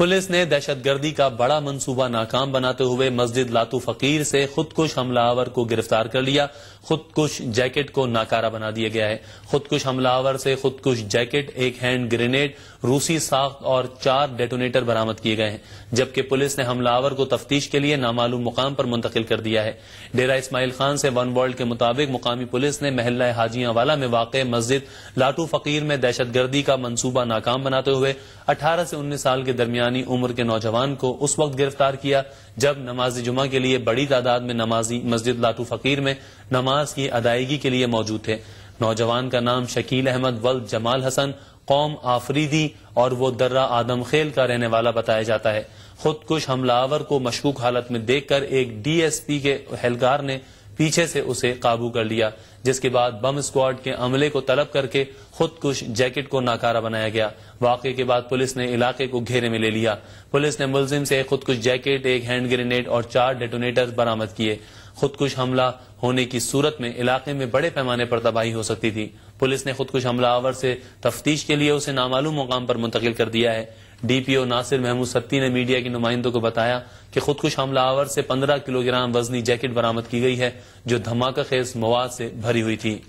police ने दहशतगर्दी का बड़ा मंसूबा नाकाम बनाते हुए मस्जिद लातू फकीर से खुदकुश हमलावर को गिरफ्तार कर लिया खुदकुश जैकेट को नाकारा बना दिया गया है खुदकुश हमलावर से खुदकुश जैकेट एक हैंड ग्रेनेड रूसी साख्त और चार डेटोनेटर बरामद किए गए हैं जबकि पुलिस ने हमलावर को तफ्तीश के लिए नामालूम मुकाम पर मुंतकिल कर दिया है डेरा इसमाइल खान से वन वर्ल्ड के मुताबिक मुकामी पुलिस ने महल्ला हाजियांवाला में वाक मस्जिद लाटू फकीर में दहशतगर्दी का मनसूबा नाकाम बनाते हुए अठारह से उन्नीस साल के दरमियान दरमियानी उम्र के नौजवान को उस वक्त गिरफ्तार किया जब नमाज जुमा के लिए बड़ी तादाद में नमाजी मस्जिद लातू फकीर में नमाज की अदायगी के लिए मौजूद थे नौजवान का नाम शकील अहमद वल जमाल हसन कौम आफरीदी और वो दर्रा आदम खेल का रहने वाला बताया जाता है खुदकुश हमलावर को मशकूक हालत में देखकर एक डीएसपी के एहलकार ने पीछे से उसे काबू कर लिया जिसके बाद बम स्क्वाड के अमले को तलब करके खुदकुश जैकेट को नाकारा बनाया गया वाकई के बाद पुलिस ने इलाके को घेरे में ले लिया पुलिस ने मुलजिम से खुदकुश जैकेट एक हैंड ग्रेनेड और चार डेटोनेटर बरामद किए खुदकुश हमला होने की सूरत में इलाके में बड़े पैमाने पर तबाही हो सकती थी पुलिस ने खुदकुश हमला हमलावर से तफ्तीश के लिए उसे नामालूम मुकाम पर मुंतकिल कर दिया है D P O Nasir Mahmood Satti ने मीडिया के नुमाइंदों को बताया कि खुदकुश हमलावर से पंद्रह किलोग्राम वजनी जैकेट बरामद की गई है जो धमाका खेज मवाद से भरी हुई थी